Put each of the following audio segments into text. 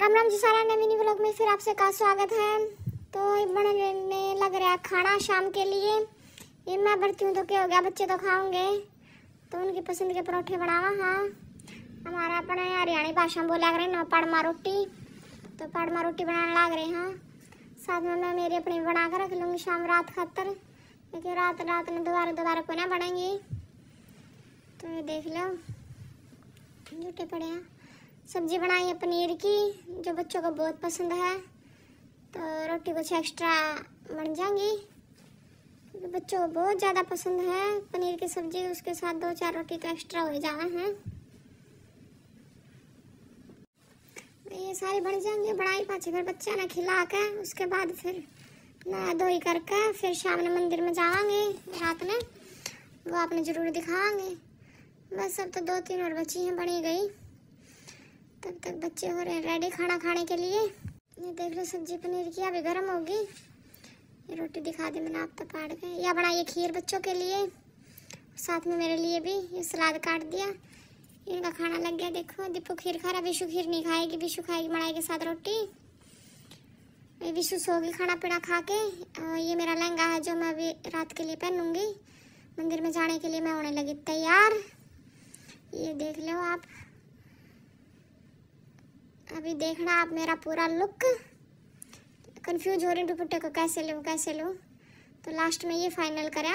राम राम जी सारा नए mini blog में फिर आपसे का स्वागत है तो बनने लग रहा है खाना शाम के लिए ये मैं बढ़ती हूँ तो क्या हो गया बच्चे तो खाओगे तो उनकी पसंद के परोठे बनावा हाँ हमारा अपना हरियाणी भाषा में बोला कर नौ पड़मा रोटी तो पड़मा रोटी बनाने लग रहे हैं हाँ। साथ में मैं मेरी अपनी बना कर रख लूँगी शाम रात खातर क्योंकि रात रात में दोबारा दोबारा को ना बनेंगी तो ये देख लो जूठे पड़े हैं सब्जी बनाई है पनीर की जो बच्चों को बहुत पसंद है तो रोटी कुछ एक्स्ट्रा बन जाएंगी तो बच्चों को बहुत ज़्यादा पसंद है पनीर की सब्जी उसके साथ दो चार रोटी तो एक्स्ट्रा हो जाना है तो ये सारी बन जाएंगी बनाई पाचे फिर बच्चा ने खिला के उसके बाद फिर नहा धोई करके फिर शाम ने मंदिर में जाएंगे रात में वो आपने ज़रूर दिखाएंगे बस अब तो दो तीन और बची हैं बनी गई तब तक बच्चे हो रहे रेडी खाना खाने के लिए ये देख लो सब्जी पनीर की अभी गर्म होगी ये रोटी दिखा दी मैंने आप तो पाड़ गए या बनाइए खीर बच्चों के लिए साथ में मेरे लिए भी ये सलाद काट दिया इनका खाना लग गया देखो दीपू खीर खा रहा विशु खीर नहीं खाएगी विशु खाएगी मड़ाई के साथ रोटी विशु सोगी खाना पीना खा के और ये मेरा लहंगा है जो मैं अभी रात के लिए पहनूंगी मंदिर में जाने के लिए मैं होने लगी तैयार ये देख लो आप अभी देखना आप मेरा पूरा लुक कंफ्यूज हो रही दुपट्टे को कैसे लूँ कैसे लूँ तो लास्ट में ये फाइनल करा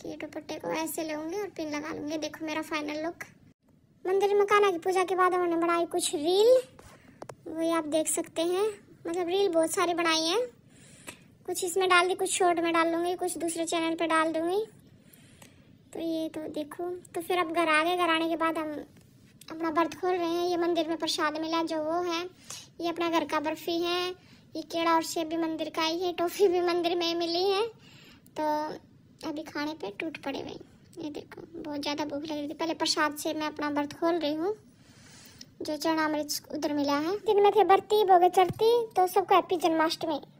कि दुपट्टे को ऐसे लूँगी और पिन लगा लूँगी देखो मेरा फाइनल लुक मंदिर में काला की पूजा के बाद उन्होंने बनाई कुछ रील वही आप देख सकते हैं मतलब रील बहुत सारी बनाई हैं कुछ इसमें डाल दी कुछ शॉर्ट में डाल दूँगी कुछ दूसरे चैनल पर डाल दूँगी तो ये तो देखो तो फिर अब घर आ गए घर आने के बाद हम अपना बर्थ खोल रहे हैं ये मंदिर में प्रसाद मिला जो वो है ये अपना घर का बर्फी है ये केड़ा और सेब भी मंदिर का ही है टॉफ़ी भी मंदिर में मिली है तो अभी खाने पे टूट पड़े भाई ये देखो बहुत ज़्यादा भूख लग रही थी पहले प्रसाद से मैं अपना बर्थ खोल रही हूँ जो चरणामृत उधर मिला है दिन में थे बर्ती बोगे चढ़ती तो सबको हैप्पी जन्माष्टमी